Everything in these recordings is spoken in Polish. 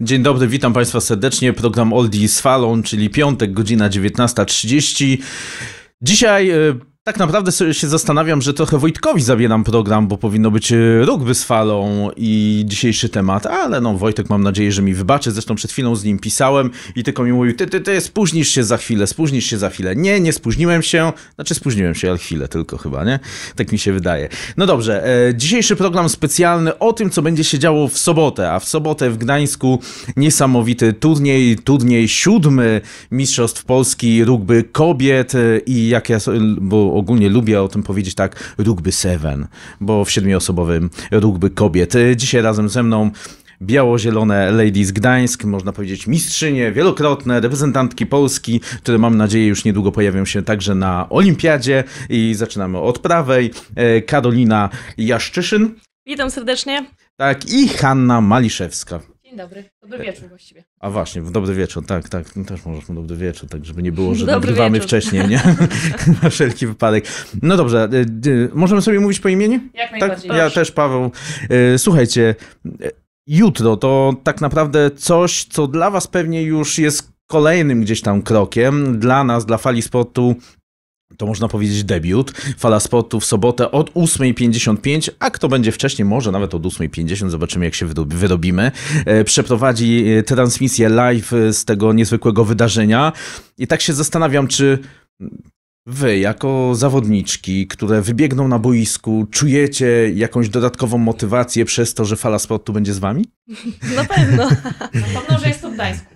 Dzień dobry, witam Państwa serdecznie. Program Oldies Falą, czyli piątek, godzina 19.30. Dzisiaj e, tak naprawdę się zastanawiam, że trochę Wojtkowi zabieram program, bo powinno być e, rugby z falą i dzisiejszy temat, ale no Wojtek mam nadzieję, że mi wybaczy, zresztą przed chwilą z nim pisałem i tylko mi mówił, ty, ty, ty, spóźnisz się za chwilę, spóźnisz się za chwilę. Nie, nie spóźniłem się, znaczy spóźniłem się, ale chwilę tylko chyba, nie? Tak mi się wydaje. No dobrze, e, dzisiejszy program specjalny o tym, co będzie się działo w sobotę, a w sobotę w Gdańsku niesamowity turniej, turniej siódmy Mistrzostw Polski Rugby Kobiet e, i jak ja, bo ogólnie lubię o tym powiedzieć tak, rugby seven, bo w siedmioosobowym rugby kobiet. Y, dzisiaj razem ze mną biało-zielone Ladies Gdańsk, można powiedzieć mistrzynie, wielokrotne reprezentantki Polski, które mam nadzieję już niedługo pojawią się także na Olimpiadzie i zaczynamy od prawej, y, Karolina Jaszczyszyn. Witam serdecznie. Tak, i Hanna Maliszewska. Dzień dobry. Dobry e, wieczór właściwie. A właśnie, w dobry wieczór, tak, tak, też możesz w dobry wieczór, tak żeby nie było, że dobry nagrywamy wieczór. wcześniej, nie? Na wszelki wypadek. No dobrze, e, możemy sobie mówić po imieniu? Jak tak? najbardziej. Tak? Ja też, Paweł. E, słuchajcie, jutro to tak naprawdę coś, co dla was pewnie już jest kolejnym gdzieś tam krokiem. Dla nas, dla fali sportu to można powiedzieć debiut. Fala sportu w sobotę od 8.55, a kto będzie wcześniej, może nawet od 8.50, zobaczymy jak się wyrobimy. E, przeprowadzi e, transmisję live e, z tego niezwykłego wydarzenia. I tak się zastanawiam, czy Wy, jako zawodniczki, które wybiegną na boisku, czujecie jakąś dodatkową motywację przez to, że fala sportu będzie z wami? Na pewno. Na pewno, że jest to Gdańsku.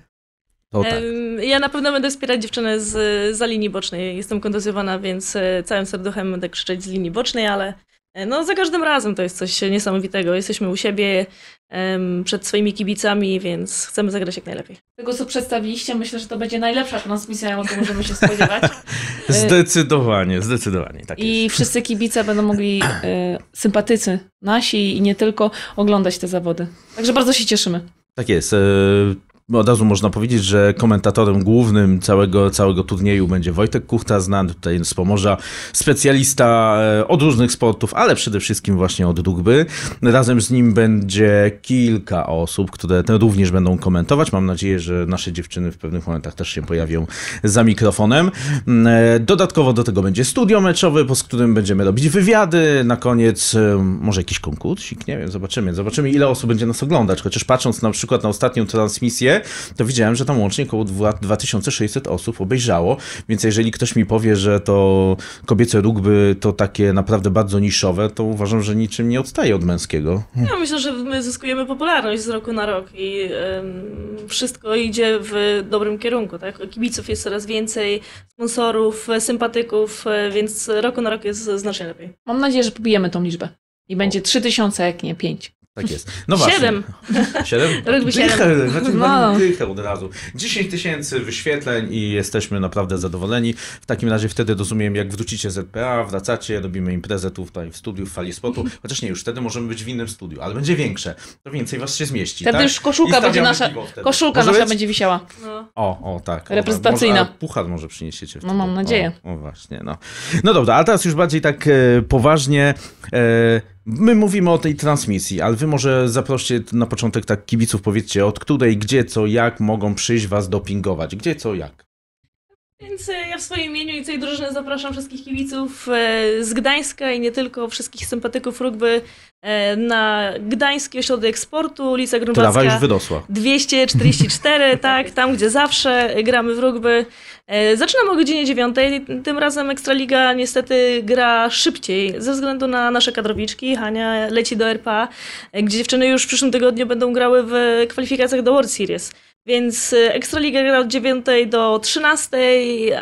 To tak. Ja na pewno będę wspierać dziewczynę z, linii bocznej. Jestem kontuzjowana, więc e, całym serduchem będę krzyczeć z linii bocznej, ale e, no za każdym razem to jest coś niesamowitego. Jesteśmy u siebie, przed swoimi kibicami, więc chcemy zagrać jak najlepiej. Tego, co przedstawiliście, myślę, że to będzie najlepsza transmisja, jaką możemy się spodziewać. E, zdecydowanie, zdecydowanie. Tak I jest. wszyscy kibice będą mogli, sympatycy nasi i nie tylko, oglądać te zawody. Także bardzo się cieszymy. Tak jest od razu można powiedzieć, że komentatorem głównym całego, całego turnieju będzie Wojtek Kuchta, znany tutaj z Pomorza, specjalista e, od różnych sportów, ale przede wszystkim właśnie od rugby. Razem z nim będzie kilka osób, które również będą komentować. Mam nadzieję, że nasze dziewczyny w pewnych momentach też się pojawią za mikrofonem. Mm, e, dodatkowo do tego będzie studio meczowe, po którym będziemy robić wywiady. Na koniec e, może jakiś konkursik, nie wiem, zobaczymy. Zobaczymy, ile osób będzie nas oglądać, chociaż patrząc na przykład na ostatnią transmisję, to widziałem, że tam łącznie około 2600 osób obejrzało, więc jeżeli ktoś mi powie, że to kobiece rugby to takie naprawdę bardzo niszowe, to uważam, że niczym nie odstaje od męskiego. Hm. Ja myślę, że my zyskujemy popularność z roku na rok i y, wszystko idzie w dobrym kierunku. Tak? Kibiców jest coraz więcej, sponsorów, sympatyków, e, więc roku na rok jest znacznie lepiej. Mam nadzieję, że pobijemy tą liczbę. I będzie 3000, jak nie 5. Tak jest. No właśnie. Siedem. Siedem? Róbmy siedem. Znaczy, no. od razu. 10 tysięcy wyświetleń i jesteśmy naprawdę zadowoleni. W takim razie wtedy rozumiem, jak wrócicie z ZPA, wracacie, robimy imprezę tutaj w studiu, w fali spotu. Mhm. Chociaż nie, już wtedy możemy być w innym studiu, ale będzie większe. To więcej was się zmieści. Wtedy tak? już koszulka będzie nasza, koszulka nasza będzie wisiała. No. O, o tak. tak. Reprezentacyjna. może, puchar może przyniesiecie. Wtedy. No mam nadzieję. O, o, właśnie, no. No dobra, a teraz już bardziej tak e, poważnie. E, My mówimy o tej transmisji, ale wy może zaproście na początek tak kibiców, powiedzcie od której, gdzie, co, jak mogą przyjść was dopingować. Gdzie, co, jak. Więc e, ja w swoim imieniu i całej drużyny zapraszam wszystkich kibiców e, z Gdańska i nie tylko, wszystkich sympatyków rugby e, na Gdański Ośrodek Sportu, ulica Grunwaldzka. Trawa już wydosła. 244, tak, tam gdzie zawsze gramy w rugby. Zaczynam o godzinie 9. Tym razem Ekstraliga niestety gra szybciej ze względu na nasze kadrowiczki. Hania leci do RPA, gdzie dziewczyny już w przyszłym tygodniu będą grały w kwalifikacjach do World Series. Więc e, Ekstraliga gra od 9 do 13,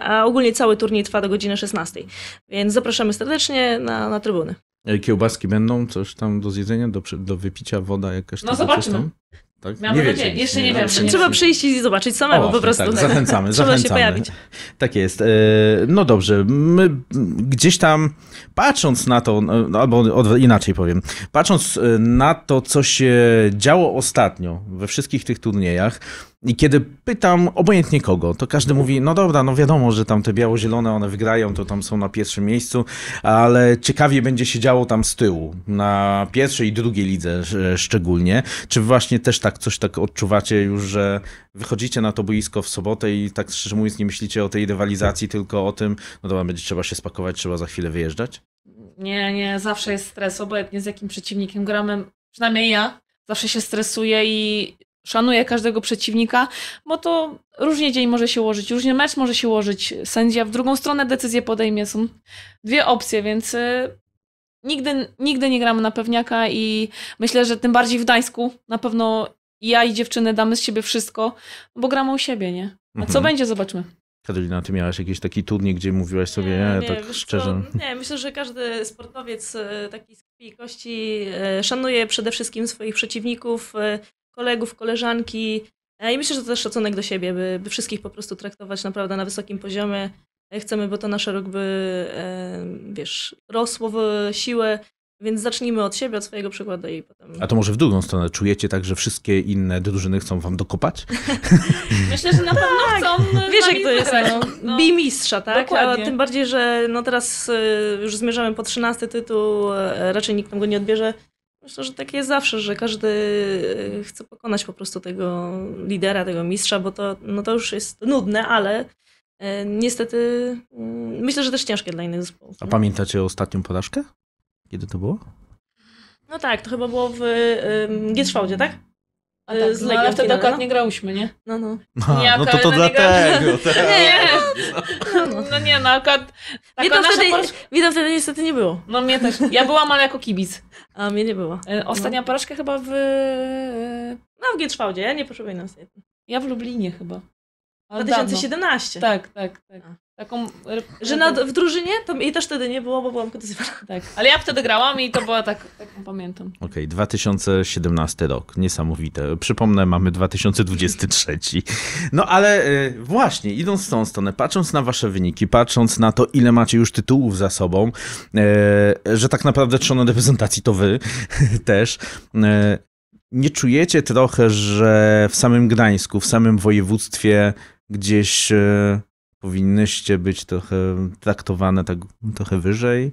a ogólnie cały turniej trwa do godziny 16. Więc zapraszamy serdecznie na, na trybuny. E, kiełbaski będą, coś tam do zjedzenia, do, do wypicia, woda jakaś. No zobaczymy. Tak? Miałam nie wiecie, jeszcze nie, nie wiem. Trzeba przyjść i zobaczyć samemu o, po tak, prostu. Tak, zachęcamy, Trzeba się pojawić. Tak jest. E, no dobrze, my gdzieś tam patrząc na to, no, no, albo inaczej powiem, patrząc na to, co się działo ostatnio we wszystkich tych turniejach, i kiedy pytam obojętnie kogo, to każdy mówi, no dobra, no wiadomo, że tam te biało-zielone one wygrają, to tam są na pierwszym miejscu, ale ciekawie będzie się działo tam z tyłu, na pierwszej i drugiej lidze szczególnie. Czy właśnie też tak coś tak odczuwacie już, że wychodzicie na to boisko w sobotę i tak szczerze mówiąc nie myślicie o tej rywalizacji, tylko o tym, no dobra, będzie trzeba się spakować, trzeba za chwilę wyjeżdżać? Nie, nie, zawsze jest stres, obojętnie z jakim przeciwnikiem gramy, przynajmniej ja, zawsze się stresuję i szanuję każdego przeciwnika, bo to różnie dzień może się ułożyć, różnie mecz może się ułożyć. Sędzia w drugą stronę decyzję podejmie. Są dwie opcje, więc y, nigdy, nigdy nie gramy na pewniaka i myślę, że tym bardziej w Gdańsku na pewno ja i dziewczyny damy z siebie wszystko, bo gramy u siebie, nie? A mhm. co będzie, zobaczmy. Karolina, ty miałaś jakiś taki turniej, gdzie mówiłaś sobie, nie, nie tak szczerze. Co, nie, myślę, że każdy sportowiec y, takiej z kości y, szanuje przede wszystkim swoich przeciwników, kolegów, koleżanki. E, I myślę, że to też szacunek do siebie, by, by wszystkich po prostu traktować naprawdę na wysokim poziomie. E, chcemy, bo to nasze rugby, e, wiesz, rosło w siłę, więc zacznijmy od siebie, od swojego przykładu i potem. A to może w drugą stronę czujecie tak, że wszystkie inne drużyny chcą wam dokopać? Myślę, że na pewno tak. chcą. Wiesz, jak to jest. No. no. Bij mistrza, tak? A tym bardziej, że no teraz już zmierzamy po trzynasty tytuł, raczej nikt nam go nie odbierze. Myślę, że tak jest zawsze, że każdy e, chce pokonać po prostu tego lidera, tego mistrza, bo to, no to już jest nudne, ale e, niestety mm, myślę, że też ciężkie dla innych zespołów. A pamiętacie ostatnią porażkę? Kiedy to było? No tak, to chyba było w e, Gietrzwałdzie, tak? Tak, no, ale z Legią. No, wtedy akurat nie grałyśmy, nie? No, no. A, nie, no to no, to dlatego. Nie, no, no, no nie, no akurat... Mnie to, wtedy, mnie wtedy niestety nie było. No mnie też. Ja byłam, ale jako kibic. A mnie nie było. E, ostatnia no. porażka chyba w... No w Gietrzwałdzie, ja nie potrzebuję na Ja w Lublinie chyba. Ale 2017. Dawno. Tak, tak, tak. A. Taką, e, że na, w drużynie to jej też wtedy nie było, bo byłam kotyzowana. Tak, ale ja wtedy grałam i to była tak, taką pamiętam. Okej, okay, 2017 rok, niesamowite. Przypomnę, mamy 2023. No ale e, właśnie, idąc w tą stronę, patrząc na wasze wyniki, patrząc na to, ile macie już tytułów za sobą, e, że tak naprawdę trzona reprezentacji to wy też, nie czujecie trochę, że w samym Gdańsku, w samym województwie gdzieś powinnyście być trochę traktowane tak trochę wyżej.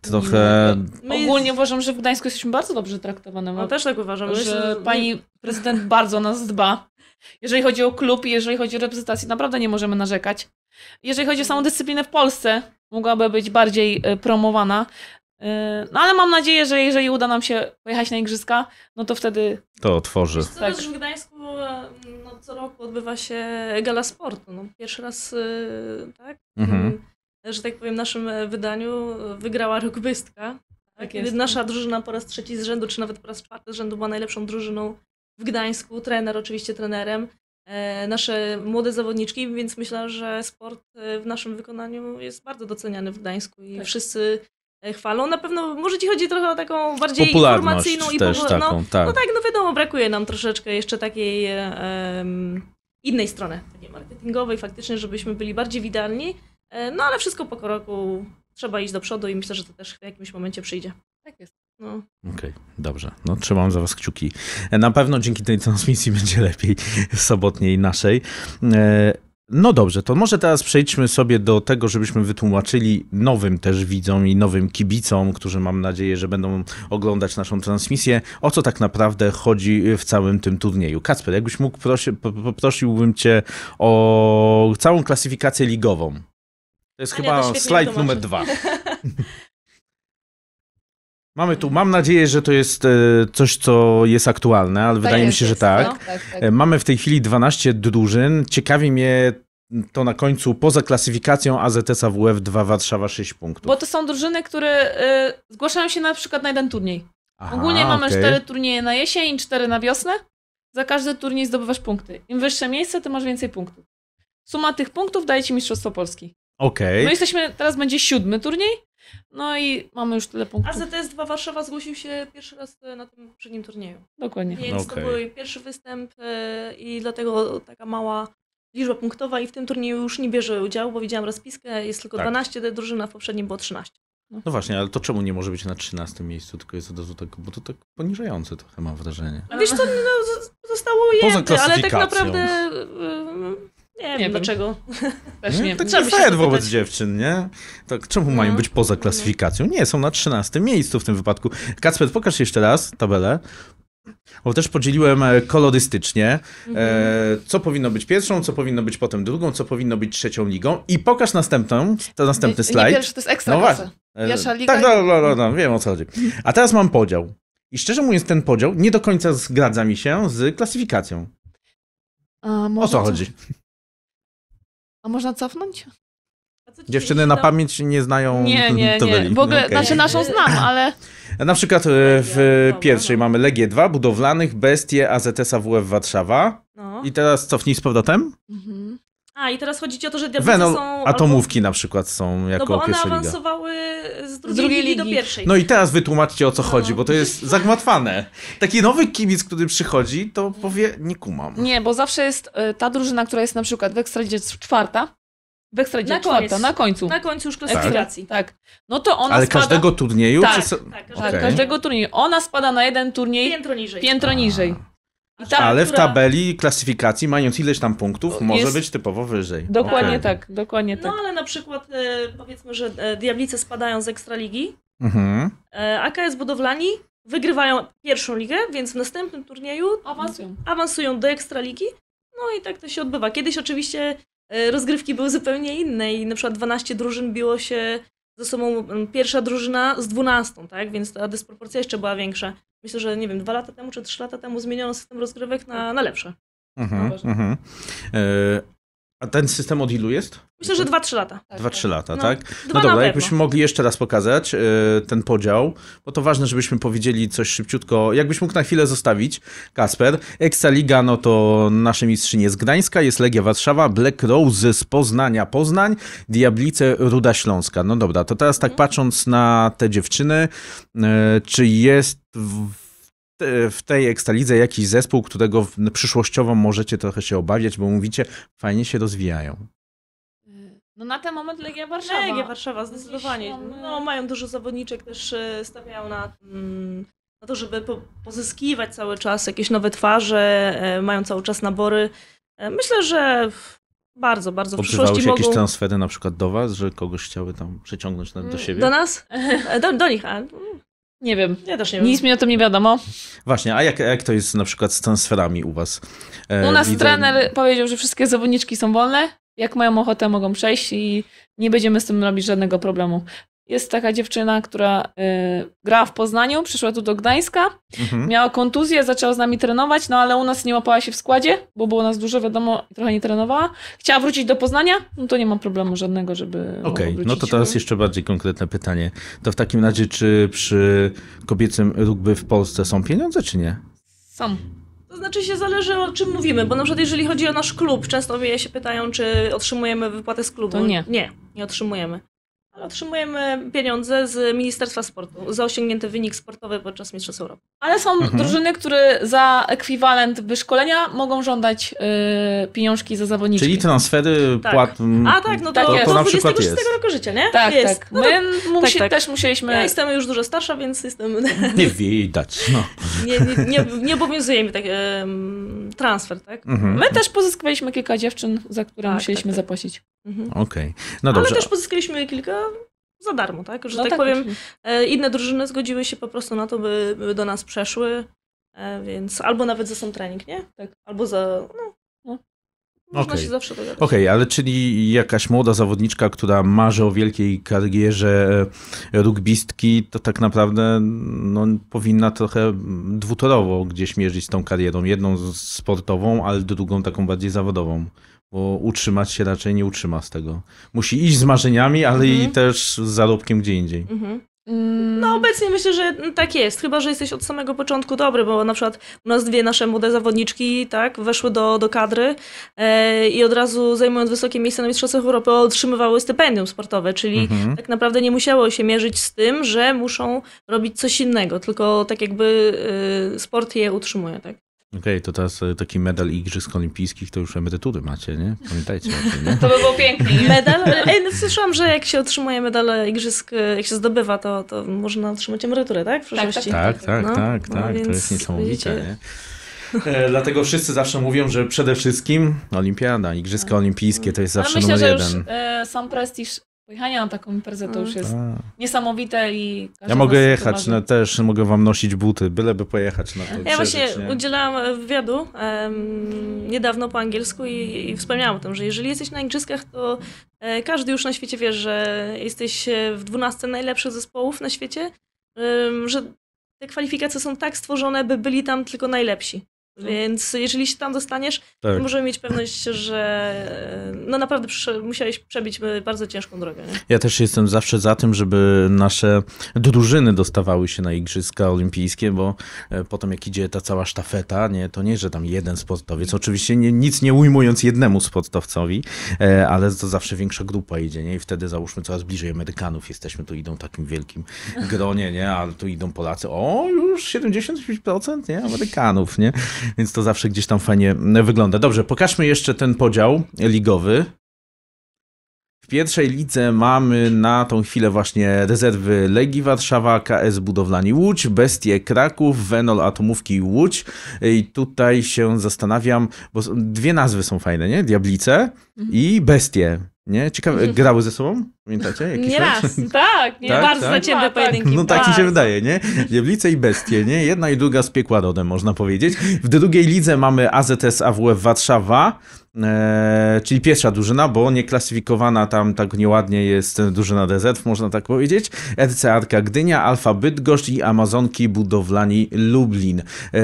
Trochę... My ogólnie uważam, że w Gdańsku jesteśmy bardzo dobrze traktowane. Ja no, też tak uważam. Że, że pani prezydent bardzo nas dba. Jeżeli chodzi o klub i jeżeli chodzi o reprezentację, naprawdę nie możemy narzekać. Jeżeli chodzi o samą dyscyplinę w Polsce, mogłaby być bardziej e, promowana. Yy, no ale mam nadzieję, że jeżeli uda nam się pojechać na igrzyska, no to wtedy... To otworzy. Wiesz, tak. w Gdańsku e, no, co roku odbywa się gala sportu. No, pierwszy raz, e, tak? Mhm. E, że tak powiem, w naszym wydaniu wygrała rugbystka. Tak kiedy tak, nasza drużyna po raz trzeci z rzędu, czy nawet po raz czwarty z rzędu była najlepszą drużyną w Gdańsku. Trener oczywiście trenerem. Nasze młode zawodniczki, więc myślę, że sport w naszym wykonaniu jest bardzo doceniany w Gdańsku i tak. wszyscy E, chwalą. Na pewno może ci chodzi trochę o taką bardziej informacyjną i też taką, no, tak. no tak, no wiadomo, brakuje nam troszeczkę jeszcze takiej um, innej strony, takiej marketingowej faktycznie, żebyśmy byli bardziej widalni. E, no ale wszystko po kroku trzeba iść do przodu i myślę, że to też w jakimś momencie przyjdzie. Tak jest. No. Okej, okay, dobrze. No, trzymam za Was kciuki. Na pewno dzięki tej transmisji będzie lepiej sobotniej naszej. E no dobrze, to może teraz przejdźmy sobie do tego, żebyśmy wytłumaczyli nowym też widzom i nowym kibicom, którzy mam nadzieję, że będą oglądać naszą transmisję, o co tak naprawdę chodzi w całym tym turnieju. Kacper, jakbyś mógł, prosi, poprosiłbym cię o całą klasyfikację ligową. To jest Ale chyba slajd numer dwa. Mamy tu, mam nadzieję, że to jest e, coś, co jest aktualne, ale to wydaje jest, mi się, że tak. No? tak, tak. tak. E, mamy w tej chwili 12 drużyn. Ciekawi mnie to na końcu poza klasyfikacją AZS AWF 2 Warszawa 6 punktów. Bo to są drużyny, które y, zgłaszają się na przykład na jeden turniej. Aha, Ogólnie mamy okay. 4 turnieje na jesień, 4 na wiosnę. Za każdy turniej zdobywasz punkty. Im wyższe miejsce, tym masz więcej punktów. Suma tych punktów daje ci Mistrzostwo Polski. Okej. Okay. My jesteśmy, teraz będzie siódmy turniej, no i mamy już tyle punktów. A zts 2 Warszawa zgłosił się pierwszy raz e, na tym przednim turnieju. Dokładnie. Więc okay. to był pierwszy występ e, i dlatego taka mała liczba punktowa i w tym turnieju już nie bierze udziału, bo widziałam rozpiskę, jest tylko tak. 12 drużyna, w poprzednim było 13. No. no. właśnie, ale to czemu nie może być na 13 miejscu, tylko jest od razu tak, bo to tak poniżające trochę mam wrażenie. Wiesz co, no, zostało ujęte, ale tak naprawdę e, nie, nie wiem dlaczego. Też nie. Tak Co nie fair wobec dziewczyn, nie? Tak, czemu no. mają być poza klasyfikacją? Nie, są na 13 miejscu w tym wypadku. Kacper, pokaż jeszcze raz tabelę. Bo też podzieliłem e, kolorystycznie, e, mhm. e, co powinno być pierwszą, co powinno być potem drugą, co powinno być trzecią ligą. I pokaż następną, to następny nie, slajd. Nie pierwszy, to jest ekstra no właśnie. E, Pierwsza liga. Tak, no, no, no, no, wiem o co chodzi. A teraz mam podział. I szczerze mówiąc, ten podział nie do końca zgadza mi się z klasyfikacją. A, o co to... chodzi? A można cofnąć? Dziewczyny na pamięć nie znają Nie, nie, nie. W ogóle, okay. znaczy naszą znam, ale... Na przykład e, w e, pierwszej no. mamy Legię 2, Budowlanych, Bestie, AZS-a WF Warszawa. No. I teraz cofnij z powrotem. Mhm. A, i teraz chodzi ci o to, że diabłice Venom, są... atomówki albo... na przykład są jako No bo one awansowały z drugiej, z drugiej ligi, ligi. do pierwszej. No i teraz wytłumaczcie o co no. chodzi, no. bo to jest zagmatwane. Taki nowy kibic, który przychodzi, to powie, nie kumam. Nie, bo zawsze jest y, ta drużyna, która jest na przykład w Ekstradzie czwarta, w Ekstradzie na czwarta, koniec. na końcu. Na końcu już tak. klasyfikacji. Tak. tak. No to ona Ale spada... każdego turnieju? Tak, czy... tak, każdego, okay. każdego turnieju. Ona spada na jeden turniej piętro niżej. Piętro A. niżej. Ta, ale która... w tabeli klasyfikacji, mając ileś tam punktów, no, jest... może być typowo wyżej. Dokładnie okay. tak, dokładnie tak. No ale na przykład e, powiedzmy, że e, Diablice spadają z Ekstraligi, mhm. E, AKS Budowlani wygrywają pierwszą ligę, więc w następnym turnieju awansują, awansują do Ekstraligi. No i tak to się odbywa. Kiedyś oczywiście rozgrywki były zupełnie inne i na przykład 12 drużyn biło się ze sobą pierwsza drużyna z 12, tak? Więc ta dysproporcja jeszcze była większa myślę, że nie wiem, dwa lata temu czy trzy lata temu zmieniono system rozgrywek na, tak. na lepsze. Mhm, mhm. E, a ten system od ilu jest? Myślę, że 2-3 lata. 2-3 tak, tak. lata, no, tak? No dobra, jakbyśmy mogli jeszcze raz pokazać y, ten podział, bo to ważne, żebyśmy powiedzieli coś szybciutko. Jakbyś mógł na chwilę zostawić, Kasper. Ekstraliga, no to nasze mistrzynie z Gdańska, jest Legia Warszawa, Black Rose z Poznania Poznań, Diablice Ruda Śląska. No dobra, to teraz tak mhm. patrząc na te dziewczyny, y, czy jest... W w tej ekstalidze jakiś zespół, którego przyszłościowo możecie trochę się obawiać, bo mówicie, fajnie się rozwijają? No na ten moment Legia Warszawa. Legia Warszawa, zdecydowanie. No, mają dużo zawodniczek, też e, stawiają na, mm, na to, żeby pozyskiwać cały czas jakieś nowe twarze, e, mają cały czas nabory. E, myślę, że bardzo, bardzo w przyszłości się mogą... jakieś transfery na przykład do was, że kogoś chciały tam przeciągnąć do mm, siebie? Do nas? Do, do nich, a nie wiem. Ja też nie wiem. Nic mi o tym nie wiadomo. Właśnie, a jak, jak to jest na przykład z transferami u was? E, u no, nas widzę... trener powiedział, że wszystkie zawodniczki są wolne. Jak mają ochotę, mogą przejść i nie będziemy z tym robić żadnego problemu. Jest taka dziewczyna, która y, grała w Poznaniu, przyszła tu do Gdańska, mhm. miała kontuzję, zaczęła z nami trenować, no ale u nas nie łapała się w składzie, bo było nas dużo, wiadomo, trochę nie trenowała. Chciała wrócić do Poznania, no to nie mam problemu żadnego, żeby. Okej, okay. no to teraz jeszcze bardziej konkretne pytanie. To w takim razie, czy przy kobiecym rugby w Polsce są pieniądze, czy nie? Są. To znaczy się zależy o czym mówimy, bo na przykład jeżeli chodzi o nasz klub, często mnie się pytają, czy otrzymujemy wypłatę z klubu. To nie. Nie, nie otrzymujemy. Otrzymujemy pieniądze z Ministerstwa Sportu za osiągnięty wynik sportowy podczas Mistrzostw Europy. Ale są mhm. drużyny, które za ekwiwalent wyszkolenia mogą żądać yy, pieniążki za zawodniczki. Czyli transfery tak. płat... A tak, no mm, tak to, jest. to, to, przykład 26 jest. roku życia, nie? Tak, jest. tak. No My tak, musi, tak, też musieliśmy... Ja jestem już dużo starsza, więc jestem... Nie widać, no. nie, nie, nie, nie obowiązuje mi tak, transfer, tak? Mhm. My też pozyskaliśmy kilka dziewczyn, za które tak, musieliśmy tak, zapłacić. Mhm. Okej. Okay. No dobrze. Ale też pozyskaliśmy kilka za darmo, tak? Że no tak, tak, powiem, e, inne drużyny zgodziły się po prostu na to, by, by do nas przeszły, e, więc albo nawet za sam trening, nie? Tak. Albo za, no, no. okay. Okej, okay, ale czyli jakaś młoda zawodniczka, która marzy o wielkiej karierze e, rugbistki, to tak naprawdę no, powinna trochę dwutorowo gdzieś mierzyć z tą karierą. Jedną sportową, ale drugą taką bardziej zawodową bo utrzymać się raczej nie utrzyma z tego. Musi iść z marzeniami, ale mhm. i też z zarobkiem gdzie indziej. Mhm. Mm. No obecnie myślę, że tak jest, chyba, że jesteś od samego początku dobry, bo na przykład u nas dwie nasze młode zawodniczki tak, weszły do, do kadry e, i od razu zajmując wysokie miejsce na Mistrzostwach Europy otrzymywały stypendium sportowe, czyli mhm. tak naprawdę nie musiało się mierzyć z tym, że muszą robić coś innego, tylko tak jakby e, sport je utrzymuje. Tak? Okej, okay, to teraz e, taki medal Igrzysk Olimpijskich to już emerytury macie, nie? Pamiętajcie o tym, nie? To by było pięknie. Medal? Ej, no, słyszałam, że jak się otrzymuje medal Igrzysk, e, jak się zdobywa, to, to można otrzymać emeryturę, tak? W tak, tak, przyszłości. Tak, tak, tak, no, tak, no tak. No, to jest niesamowite, widzicie. nie? E, dlatego wszyscy zawsze mówią, że przede wszystkim olimpiada, igrzyska olimpijskie to jest zawsze myślę, numer jeden. Już, e, sam prestiż Pojechanie na taką imprezę to już mm. jest A. niesamowite i... Ja mogę jechać, no, też mogę wam nosić buty, byleby pojechać na to. Ja właśnie nie? udzielałam wywiadu um, niedawno po angielsku i, i, wspomniałam o tym, że jeżeli jesteś na igrzyskach, to e, każdy już na świecie wie, że jesteś e, w 12 najlepszych zespołów na świecie, um, że te kwalifikacje są tak stworzone, by byli tam tylko najlepsi. No. Więc jeżeli się tam dostaniesz, tak. to możemy mieć pewność, że e, no naprawdę musiałeś przebić bardzo ciężką drogę. Nie? Ja też jestem zawsze za tym, żeby nasze drużyny dostawały się na Igrzyska Olimpijskie, bo e, potem jak idzie ta cała sztafeta, nie, to nie, że tam jeden sportowiec, oczywiście nie, nic nie ujmując jednemu sportowcowi, e, ale to zawsze większa grupa idzie nie? i wtedy załóżmy coraz bliżej Amerykanów jesteśmy, tu idą w takim wielkim gronie, nie? ale tu idą Polacy, o już 75% nie? Amerykanów, nie? więc to zawsze gdzieś tam fajnie e, wygląda. Dobrze, pokażmy jeszcze ten podział ligowy. W pierwszej lidze mamy na tą chwilę właśnie rezerwy Legii Warszawa, KS Budowlani Łódź, Bestie Kraków, Wenol Atomówki Łódź. E, I tutaj się zastanawiam, bo dwie nazwy są fajne, nie? Diablice mhm. i Bestie. Nie? Ciekawe, mhm. grały ze sobą? Pamiętacie? Jakiś nie raz, tak, nie, tak, bardzo tak? zacięte tak, tak. pojedynki. No tak mi się wydaje, nie? Diablice i bestie, nie? Jedna i druga z piekła rodem, można powiedzieć. W drugiej lidze mamy AZS AWF Warszawa, e, czyli pierwsza drużyna, bo nieklasyfikowana tam tak nieładnie jest drużyna DZ, można tak powiedzieć. RC e Arka Gdynia, Alfa Bydgoszcz i Amazonki Budowlani Lublin. E,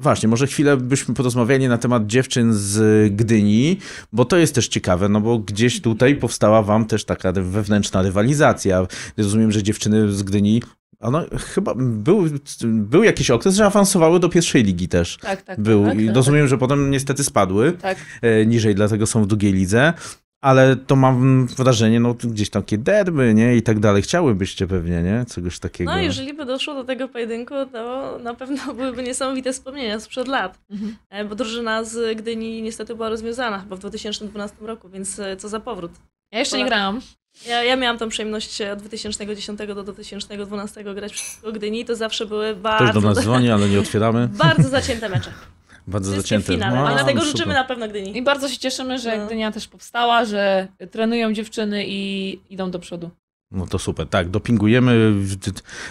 Właśnie, może chwilę byśmy porozmawiali na temat dziewczyn z Gdyni, bo to jest też ciekawe, no bo gdzieś tutaj powstała wam też taka wewnętrzna rywalizacja. Rozumiem, że dziewczyny z Gdyni ono chyba był, był jakiś okres, że awansowały do pierwszej ligi też. Tak, tak. tak był. Tak, I tak. rozumiem, tak. że potem niestety spadły tak. E, niżej, dlatego są w drugiej lidze. Ale to mam wrażenie, no gdzieś takie derby, nie? I tak dalej. Chciałybyście pewnie, nie? Czegoś takiego. No, jeżeli by doszło do tego pojedynku, to na pewno byłyby niesamowite wspomnienia sprzed lat. Mhm. E, bo drużyna z Gdyni niestety była rozwiązana chyba w 2012 roku, więc e, co za powrót. Ja jeszcze nie grałam. Ja, ja miałam tą przyjemność e, od 2010 do 2012 grać przeciwko Gdyni. To zawsze były bardzo... Też do nas dzwoni, ale nie otwieramy. bardzo zacięte mecze. Bardzo zacięte. Finale, no, tego życzymy na pewno Gdyni. I bardzo się cieszymy, że no. Gdynia też powstała, że trenują dziewczyny i idą do przodu. No to super, tak, dopingujemy w,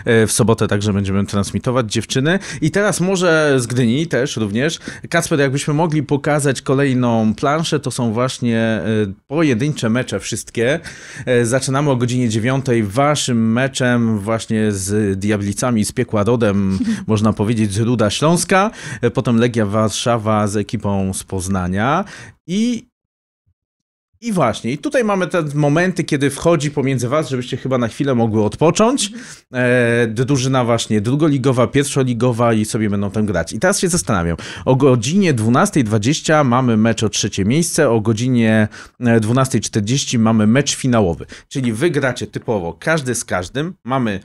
e, w, sobotę, także będziemy transmitować dziewczyny. I teraz może z Gdyni też również. Kacper, jakbyśmy mogli pokazać kolejną planszę, to są właśnie e, pojedyncze mecze wszystkie. E, zaczynamy o godzinie dziewiątej waszym meczem właśnie z Diablicami, z Piekła Rodem, można powiedzieć z Ruda Śląska. Potem Legia Warszawa z ekipą z Poznania. I i właśnie, i tutaj mamy te momenty, kiedy wchodzi pomiędzy was, żebyście chyba na chwilę mogły odpocząć. E, drużyna właśnie drugoligowa, pierwszoligowa i sobie będą tam grać. I teraz się zastanawiam. O godzinie 12.20 mamy mecz o trzecie miejsce, o godzinie 12.40 e, mamy mecz finałowy. Czyli wy gracie typowo każdy z każdym. Mamy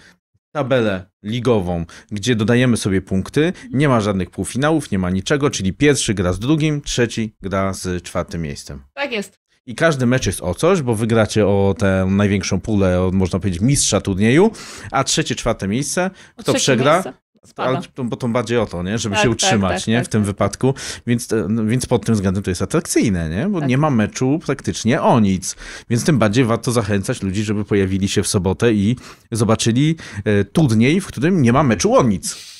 tabelę ligową, gdzie dodajemy sobie punkty. Nie ma żadnych półfinałów, nie ma niczego, czyli pierwszy gra z drugim, trzeci gra z czwartym miejscem. Tak jest. I każdy mecz jest o coś, bo wygracie o tę największą pulę, o, można powiedzieć, mistrza turnieju, a trzecie, czwarte miejsce, kto przegra, miejsce? Spada. bo to bardziej o to, nie? żeby tak, się tak, utrzymać tak, tak, nie? w tak, tym tak. wypadku, więc, e, no, więc pod tym względem to jest atrakcyjne, nie? bo nie ma meczu praktycznie o nic, więc tym bardziej warto zachęcać ludzi, żeby pojawili się w sobotę i zobaczyli e, turniej, w którym nie ma meczu o nic.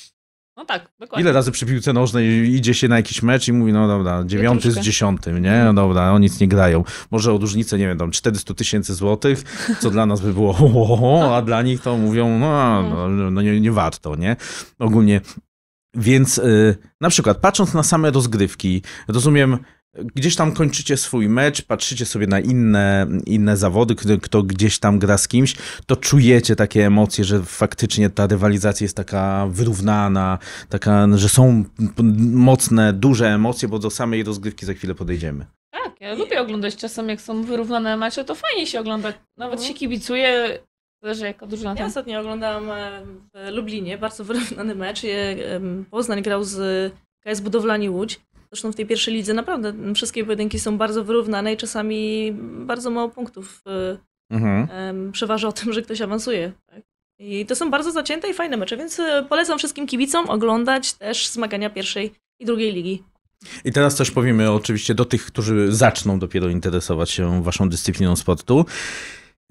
No tak, dokładnie. Ile razy przy piłce nożnej idzie się na jakiś mecz i mówi, no dobra, dziewiąty z dziesiątym, nie? No dobra, oni nic nie grają. Może o różnicę, nie wiem, tam 400 tysięcy złotych, co dla nas by było, a dla nich to mówią, no, no, no nie, nie warto, nie? Ogólnie więc y, na przykład patrząc na same rozgrywki, rozumiem, Gdzieś tam kończycie swój mecz, patrzycie sobie na inne, inne zawody, kto, kto gdzieś tam gra z kimś, to czujecie takie emocje, że faktycznie ta rywalizacja jest taka wyrównana, taka, że są mocne, duże emocje, bo do samej rozgrywki za chwilę podejdziemy. Tak, ja lubię oglądać czasem, jak są wyrównane mecze, to fajnie się ogląda. Nawet mhm. się kibicuje, zależy jako drużyna. Ja ostatnio oglądałam e, w Lublinie bardzo wyrównany mecz. Poznań grał z KS Budowlani Łódź. Zresztą w tej pierwszej lidze naprawdę wszystkie pojedynki są bardzo wyrównane i czasami bardzo mało punktów y, mhm. przeważa o tym, że ktoś awansuje. Tak? I to są bardzo zacięte i fajne mecze, więc y, polecam wszystkim kibicom oglądać też zmagania pierwszej i drugiej ligi. I teraz coś powiemy oczywiście do tych, którzy zaczną dopiero interesować się waszą dyscypliną sportu.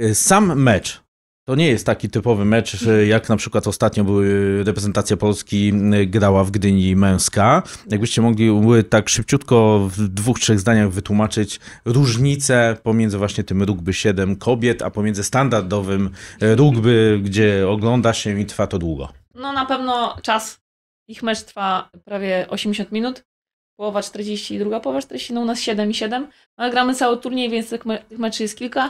Y, sam mecz to nie jest taki typowy mecz, jak na przykład ostatnio były, reprezentacja Polski y, grała w Gdyni męska. Jakbyście mogli tak szybciutko w dwóch, trzech zdaniach wytłumaczyć różnicę pomiędzy właśnie tym rugby 7 kobiet, a pomiędzy standardowym y, rugby, gdzie ogląda się i trwa to długo. No na pewno czas. Ich mecz trwa prawie 80 minut. Połowa 40 i druga połowa 40, no u nas 7 i 7. No, ale gramy cały turniej, więc tych, tych meczów jest kilka.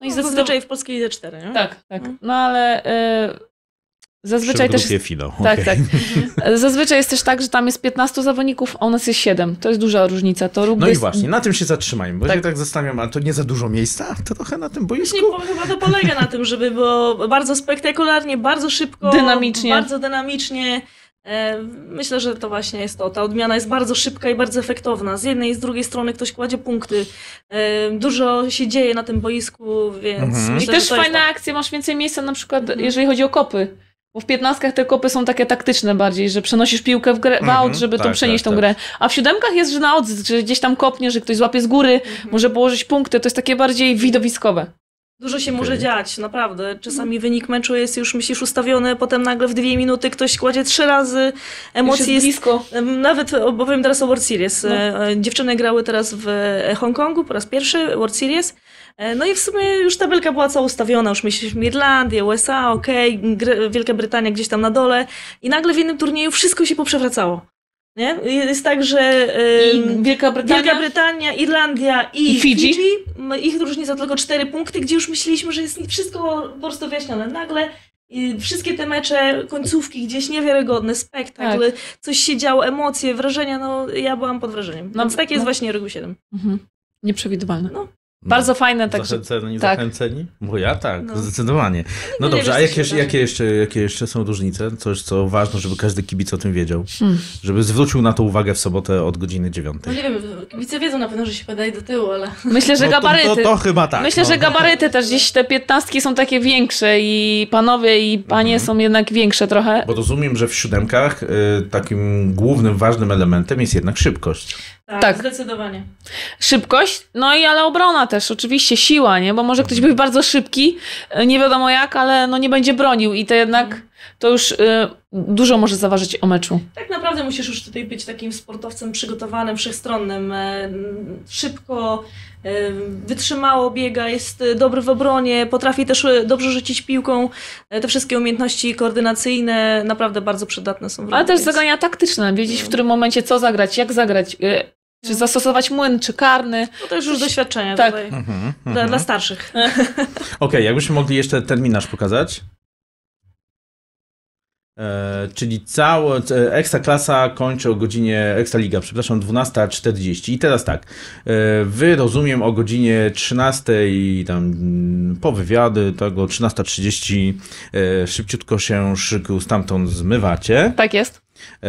No i no, zazwyczaj w polskiej lidze 4, nie? Tak, tak. Mm. No ale y, zazwyczaj też... Jest, Tak, okay. tak. Mhm. E, zazwyczaj jest też tak, że tam jest 15 zawodników, a u nas jest 7. To jest duża różnica. To no i jest... właśnie, na tym się zatrzymajmy, bo tak. się tak zastanawiam, a to nie za dużo miejsca? To trochę na tym boisku? Właśnie, chyba to polega na tym, żeby było bardzo spektakularnie, bardzo szybko, dynamicznie. bardzo dynamicznie. E, myślę, że to właśnie jest to. Ta odmiana jest bardzo szybka i bardzo efektowna. Z jednej i z drugiej strony ktoś kładzie punkty. E, dużo się dzieje na tym boisku, więc. Mhm. Myślę, I też fajna tak. akcja, masz więcej miejsca, na przykład, mhm. jeżeli chodzi o kopy. Bo w piętnastkach te kopy są takie taktyczne bardziej, że przenosisz piłkę w, grę, w out, mhm. żeby mhm, to tak, przenieść tak, tą grę. Tak. A w siódemkach jest, że na odzysk, że gdzieś tam kopnie, że ktoś złapie z góry, mhm. może położyć punkty. To jest takie bardziej widowiskowe. Dużo się okay. może dziać, naprawdę. Czasami wynik meczu jest już, myślisz, ustawiony, potem nagle w dwie minuty ktoś kładzie trzy razy, emocje już jest, blisko. nawet opowiem teraz o World Series. No. E, e, dziewczyny grały teraz w e, Hongkongu po raz pierwszy, World Series. No i w sumie już tabelka była cała ustawiona, już myśleliśmy Irlandię, USA, ok, Wielka Brytania gdzieś tam na dole i nagle w jednym turnieju wszystko się poprzewracało. Nie? Jest tak, że um, Wielka, Brytania. Wielka, Brytania, Irlandia i, I Fidżi. Fidżi. Ich różnica tylko cztery punkty, gdzie już myśleliśmy, że jest wszystko po prostu wyjaśnione. Nagle y, wszystkie te mecze, końcówki gdzieś niewiarygodne, spektakl, tak. coś się działo, emocje, wrażenia, no ja byłam pod wrażeniem. No, Więc takie no. jest właśnie Regu 7. Mhm. Nieprzewidywalne. No. No, Bardzo fajne, także... Zachęceni, tak. zachęceni? Bo ja tak, no. zdecydowanie. No, no dobrze, a jakie, jakie, jeszcze, jakie jeszcze są różnice? Coś, co ważne, żeby każdy kibic o tym wiedział. Hmm. Żeby zwrócił na to uwagę w sobotę od godziny no dziewiątej. No nie wiem, kibice wiedzą na pewno, że się padaj do tyłu, ale... Myślę, że no, gabaryty... To, to, to, chyba tak. Myślę, że gabaryty też. gdzieś te piętnastki są takie większe i panowie i panie mhm. są jednak większe trochę. Bo rozumiem, że w siódemkach y, takim głównym, ważnym elementem jest jednak szybkość. Tak, tak, zdecydowanie. Szybkość, no i ale obrona też, oczywiście siła, nie? Bo może ktoś mhm. być bardzo szybki, e, nie wiadomo jak, ale no nie będzie bronił i to jednak mhm. to już y, dużo może zaważyć o meczu. Tak naprawdę musisz już tutaj być takim sportowcem przygotowanym, wszechstronnym. E, szybko, wytrzymało biega, jest dobry w obronie, potrafi też dobrze rzucić piłką. Te wszystkie umiejętności koordynacyjne naprawdę bardzo przydatne są. Ale też zadania taktyczne, wiedzieć w którym momencie co zagrać, jak zagrać, czy zastosować młyn, czy karny. No to już, już doświadczenie tak. tutaj. Mhm, mhm dla, mhm. dla, starszych. Okej, okay, jakbyśmy mogli jeszcze terminarz pokazać. E, czyli cała e, ekstra klasa kończy o godzinie, ekstra liga, przepraszam, 12.40. I teraz tak, e, wy rozumiem o godzinie 13 i tam mm, po wywiady tego tak, 13.30 e, szybciutko się szyku stamtąd zmywacie. Tak jest. E,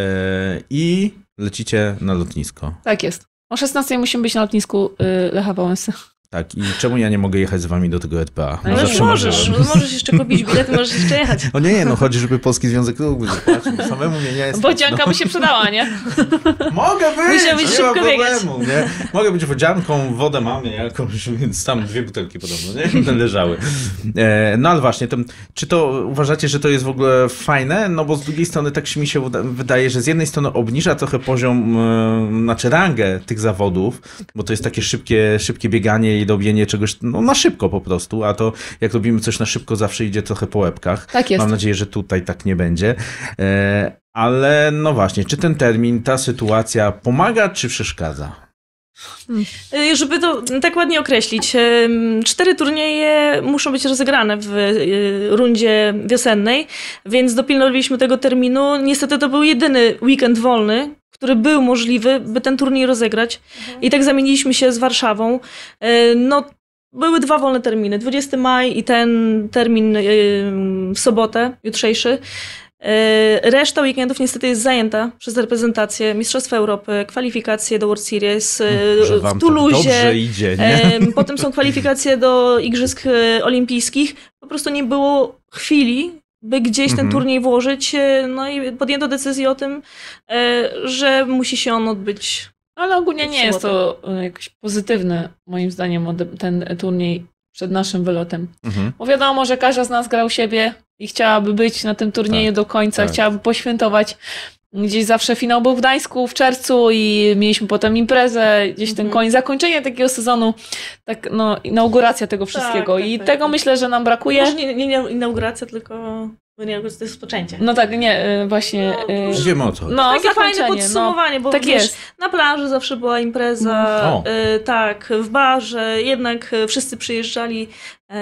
I lecicie na lotnisko. Tak jest. O 16 musimy być na lotnisku y, Lecha Wałęsy. Tak, i czemu ja nie mogę jechać z wami do tego RPA? E no, no możesz, no możesz jeszcze kupić bilety, możesz jeszcze jechać. O nie, nie, no chodzi, żeby Polski Związek no, był. zapłacił, samemu mnie nie jest. Wodzianka by no. się przydała, nie? Mogę być, Musiał być nie ma problemu, biegać. nie? Mogę być wodzianką, wodę mamy jakąś, więc tam dwie butelki podobno, nie? Leżały. E, no ale właśnie, ten, czy to uważacie, że to jest w ogóle fajne? No bo z drugiej strony tak się mi się wydaje, że z jednej strony obniża trochę poziom, e, znaczy rangę tych zawodów, bo to jest takie szybkie, szybkie bieganie i robienie czegoś no, na szybko po prostu, a to jak robimy coś na szybko, zawsze idzie trochę po łebkach. Tak jest. Mam nadzieję, że tutaj tak nie będzie. E, ale no właśnie, czy ten termin, ta sytuacja pomaga czy przeszkadza? Hmm. Y, żeby to tak ładnie określić, cztery turnieje muszą być rozegrane w y, rundzie wiosennej, więc dopilnowaliśmy tego terminu. Niestety to był jedyny weekend wolny, który był możliwy, by ten turniej rozegrać. Mhm. I tak zamieniliśmy się z Warszawą. E, no, były dwa wolne terminy, 20 maj i ten termin e, w sobotę, jutrzejszy. E, reszta weekendów niestety jest zajęta przez reprezentację Mistrzostwa Europy, kwalifikacje do World Series no, w Tuluzie. Idzie, potem są kwalifikacje do Igrzysk Olimpijskich. Po prostu nie było chwili, by gdzieś ten mhm. turniej włożyć. E, no i podjęto decyzję o tym, e, że musi się on odbyć. Ale ogólnie nie jest to e, jakiś pozytywny, moim zdaniem, ten turniej przed naszym wylotem. Mhm. Bo wiadomo, że każda z nas grał siebie i chciałaby być na tym turnieju tak, do końca, tak. chciałaby poświętować Gdzieś zawsze finał był w Gdańsku w czerwcu i mieliśmy potem imprezę, gdzieś ten mhm. koń, zakończenie takiego sezonu, tak no, inauguracja tego tak, wszystkiego tak, tak, i tak, tego tak. myślę, że nam brakuje. Może nie, nie, inauguracja, tylko no to jest rozpoczęcie. No tak, nie, y, właśnie. No, y... to o co. No, Takie fajne no. podsumowanie, no, bo tak wiesz, jest. na plaży zawsze była impreza, mm. y, tak, w barze, jednak wszyscy przyjeżdżali y,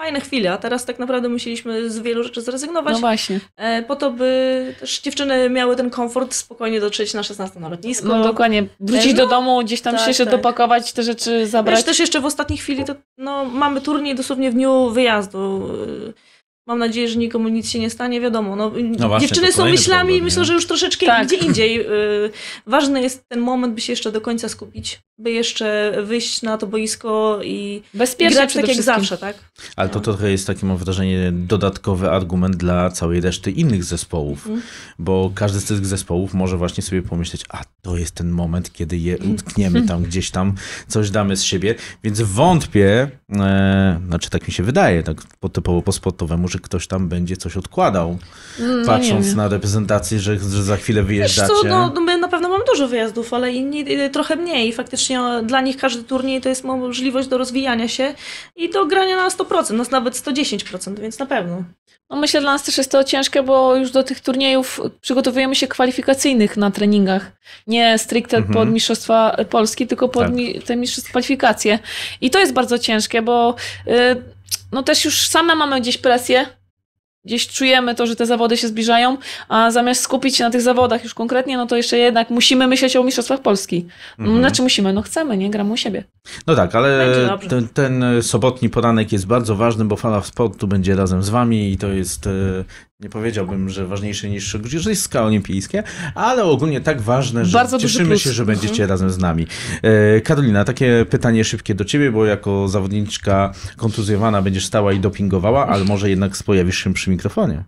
fajne chwile, a teraz tak naprawdę musieliśmy z wielu rzeczy zrezygnować. No właśnie. E, po to, by też dziewczyny miały ten komfort spokojnie dotrzeć na 16 na lotnisko. No dokładnie, wrócić e, do no, domu, gdzieś tam tak, się jeszcze tak. dopakować, te rzeczy zabrać. Wiesz, też jeszcze w ostatniej chwili, to no, mamy turniej dosłownie w dniu wyjazdu. Mam nadzieję, że nikomu nic się nie stanie, wiadomo. No, no właśnie, dziewczyny są myślami problem, myślę, że już troszeczkę tak. gdzie indziej. Yy, ważny jest ten moment, by się jeszcze do końca skupić, by jeszcze wyjść na to boisko i Bezpiecznie grać tak jak zawsze, tak? Ale to, no. trochę jest takie, mam wrażenie, dodatkowy argument dla całej reszty innych zespołów, mhm. bo każdy z tych zespołów może właśnie sobie pomyśleć, a to jest ten moment, kiedy je mhm. utkniemy tam gdzieś tam, coś damy z siebie, więc wątpię, e, znaczy tak mi się wydaje, tak typowo po sportowemu, że czy ktoś tam będzie coś odkładał, no, patrząc na reprezentację, że, że, za chwilę wyjeżdżacie. Wiesz co, no, no, my na pewno mamy dużo wyjazdów, ale inni y, trochę mniej. Faktycznie dla nich każdy turniej to jest możliwość do rozwijania się i do grania na 100%, nas no, nawet 110%, więc na pewno. No myślę, dla nas też jest to ciężkie, bo już do tych turniejów przygotowujemy się kwalifikacyjnych na treningach. Nie stricte mhm. pod Mistrzostwa Polski, tylko pod tak. mi, te Mistrzostwa Kwalifikacje. I to jest bardzo ciężkie, bo... Yy, no też już same mamy gdzieś presję, gdzieś czujemy to, że te zawody się zbliżają, a zamiast skupić się na tych zawodach już konkretnie, no to jeszcze jednak musimy myśleć o Mistrzostwach Polski. No, mhm. Znaczy musimy, no chcemy, nie? Gramy u siebie. No tak, ale ten, ten, e, sobotni poranek jest bardzo ważny, bo Fala Sportu będzie razem z Wami i to jest, e, nie powiedziałbym, że ważniejsze niż Igrzyska Olimpijskie, ale ogólnie tak ważne, że bardzo cieszymy się, że będziecie mhm. razem z nami. E, Karolina, takie pytanie szybkie do Ciebie, bo jako zawodniczka kontuzjowana będziesz stała i dopingowała, ale może jednak pojawisz się przy mikrofonie.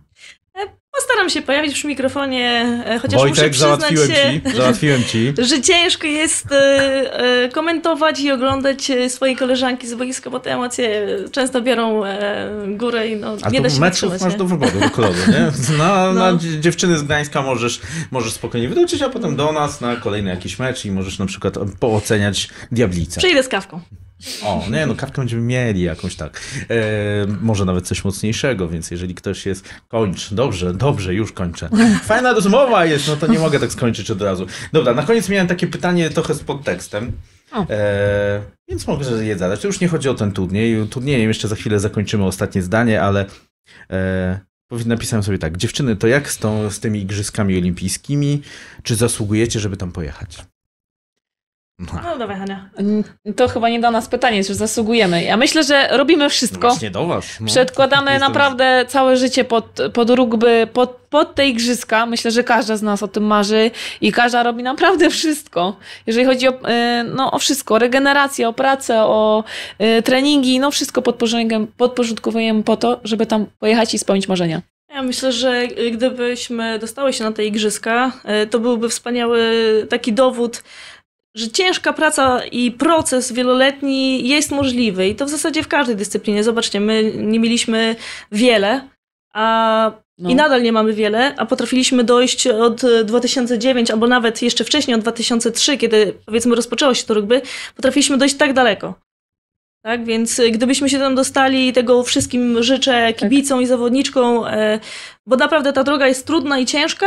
E, postaram się pojawić przy mikrofonie, e, chociaż Wojtek, muszę przyznać załatwiłem się, ci, załatwiłem ci. że ciężko jest e, komentować i oglądać swoje koleżanki z boiska, bo te emocje często biorą górę i no, A nie da się meczów masz do wyboru do klubu, nie? Na, no. na dziewczyny z Gdańska możesz, możesz spokojnie wrócić, a potem do nas na kolejny jakiś mecz i możesz na przykład pooceniać Diablicę. Przyjdę z kawką. O, nie no, kawkę będziemy mieli jakąś tak. E, może nawet coś mocniejszego, więc jeżeli ktoś jest. Kończ, dobrze, dobrze, już kończę. Fajna rozmowa jest, no to nie mogę tak skończyć od razu. Dobra, na koniec miałem takie pytanie trochę z podtekstem. E, więc mogę je zadać. To już nie chodzi o ten trudniej. Turniejem jeszcze za chwilę zakończymy ostatnie zdanie, ale e, napisałem sobie tak. Dziewczyny, to jak z, tą, z tymi igrzyskami olimpijskimi? Czy zasługujecie, żeby tam pojechać? No do no, wahania. Mm, to chyba nie do nas pytanie, czy zasługujemy. Ja myślę, że robimy wszystko. Właśnie do was. No. Przedkładamy Jestem... naprawdę całe życie pod, pod rugby, pod, pod te igrzyska. Myślę, że każda z nas o tym marzy i każda robi naprawdę wszystko. Jeżeli chodzi o, y, no, o wszystko, regenerację, o pracę, o y, treningi, no wszystko podporządkowujemy po to, żeby tam pojechać i spełnić marzenia. Ja myślę, że gdybyśmy dostały się na te igrzyska, y, to byłby wspaniały taki dowód że ciężka praca i proces wieloletni jest możliwy i to w zasadzie w każdej dyscyplinie. Zobaczcie, my nie mieliśmy wiele, a no. I nadal nie mamy wiele, a potrafiliśmy dojść od 2009, albo nawet jeszcze wcześniej, od 2003, kiedy powiedzmy rozpoczęło się to rugby, potrafiliśmy dojść tak daleko. Tak, więc gdybyśmy się tam dostali, tego wszystkim życzę tak. kibicom tak. i zawodniczkom, e, bo naprawdę ta droga jest trudna i ciężka,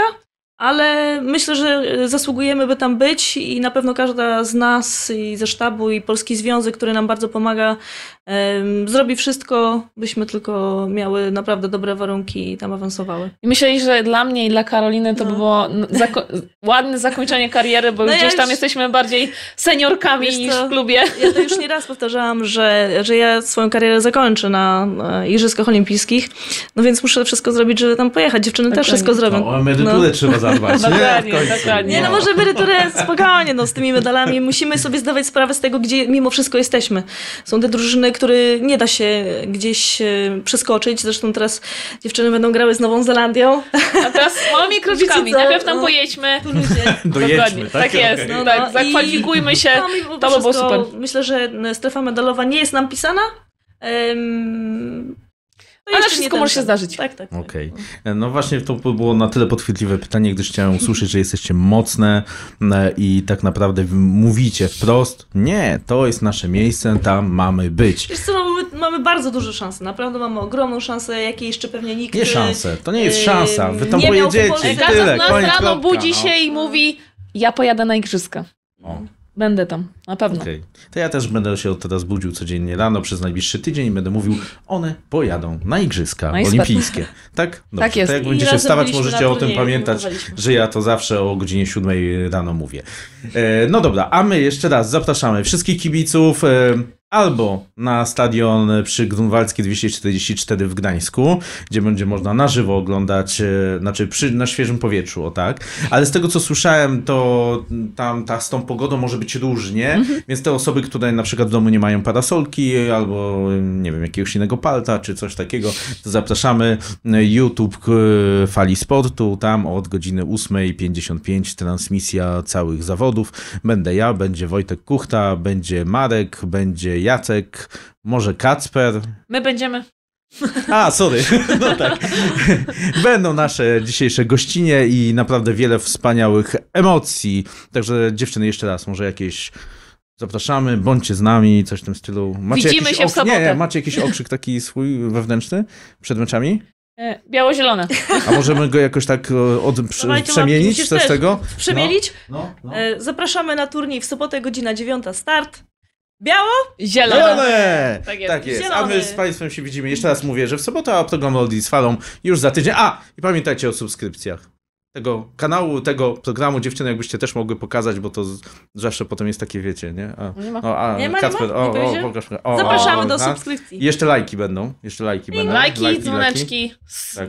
ale myślę, że e, zasługujemy, by tam być i na pewno każda z nas i ze sztabu i Polski Związek, który nam bardzo pomaga, zrobi wszystko, byśmy tylko miały naprawdę dobre warunki i tam awansowały. Myślę, że dla mnie i dla Karoliny to no. było zako ładne zakończenie kariery, bo no gdzieś ja już... tam jesteśmy bardziej seniorkami Wiesz niż co? w klubie. Ja to już nie raz powtarzałam, że, że ja swoją karierę zakończę na e, Igrzyskach Olimpijskich, no więc muszę wszystko zrobić, żeby tam pojechać. Dziewczyny tak też tak. wszystko zrobią. O no, emeryturę no. trzeba zadbać. No nie? Nie, no może emeryturę spokojnie, no z tymi medalami. Musimy sobie zdawać sprawę z tego, gdzie mimo wszystko jesteśmy. Są te drużyny, które nie da się gdzieś e, przeskoczyć. Zresztą teraz dziewczyny będą grały z Nową Zelandią. A teraz małymi kroczkami. Najpierw tam no. pojedźmy. Dojedźmy, tak? tak jest. Okay. No, tak, no, zakwalifikujmy się. No, to by było super. Myślę, że strefa medalowa nie jest nam pisana. Um, no Ale wszystko może się zdarzyć. Tak, tak. tak. Okej. Okay. No właśnie to było na tyle podchwytliwe pytanie, gdyż chciałem usłyszeć, że jesteście mocne e, i tak naprawdę mówicie wprost, nie, to jest nasze miejsce, tam mamy być. Wiesz co, mamy, mamy bardzo duże szanse, naprawdę mamy ogromną szansę, jakiej jeszcze pewnie nikt... Nie szanse, to nie jest szansa, e, wy tam pojedziecie, tyle, nas rano budzi no. się no. i mówi, ja pojadę na igrzyska. O. Będę tam, na pewno. Okay. To ja też będę się od teraz budził codziennie rano przez najbliższy tydzień i będę mówił, one pojadą na Igrzyska no Olimpijskie. Tak? tak Dobrze. Tak jest. To jak I będziecie wstawać, możecie o tym pamiętać, że ja to zawsze o godzinie 7 rano mówię. E, no dobra, a my jeszcze raz zapraszamy wszystkich kibiców. E, albo na stadion przy Grunwaldzkiej 244 w Gdańsku, gdzie będzie można na żywo oglądać, e, znaczy przy, na świeżym powietrzu, o tak. Ale z tego co słyszałem, to tam ta, z tą pogodą może być różnie, mhm. więc te osoby, które na przykład w domu nie mają parasolki albo nie wiem, jakiegoś innego palta czy coś takiego, to zapraszamy e, YouTube e, Fali Sportu, tam od godziny 8.55 transmisja całych zawodów. Będę ja, będzie Wojtek Kuchta, będzie Marek, będzie Jacek, może Kacper. My będziemy. A, sorry. No tak. Będą nasze dzisiejsze gościnie i naprawdę wiele wspaniałych emocji. Także dziewczyny, jeszcze raz, może jakieś zapraszamy, bądźcie z nami, coś w tym stylu. Macie Widzimy się w sobotę. Nie, macie jakiś okrzyk taki swój wewnętrzny przed meczami? E, Biało-zielone. A możemy go jakoś tak e, od, Dawajcie, no, przemienić? Coś tego? Przemienić? No, no, no. E, zapraszamy na turniej w sobotę, godzina 9, start. Biało? Zielone. Zielone. Tak jest. Tak jest. A my z Państwem się widzimy. Jeszcze raz mówię, że w sobotę Octagon Loldi z falą już za tydzień. A! I pamiętajcie o subskrypcjach tego kanału, tego programu dziewczyny jakbyście też mogły pokazać, bo to zawsze potem jest takie, wiecie, nie? A, nie ma. O, a, nie ma, Kacper, nie ma? o, o, pokaż, o, Zapraszamy o, o, do subskrypcji. jeszcze lajki będą, jeszcze lajki I będą. Lajki, lajki dzwoneczki. Tak.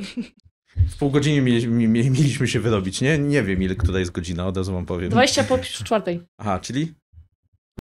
W pół godziny mieliśmy się wyrobić, nie? Nie wiem, ile która jest godzina, od razu wam powiem. 20 po czwartej. Aha, czyli?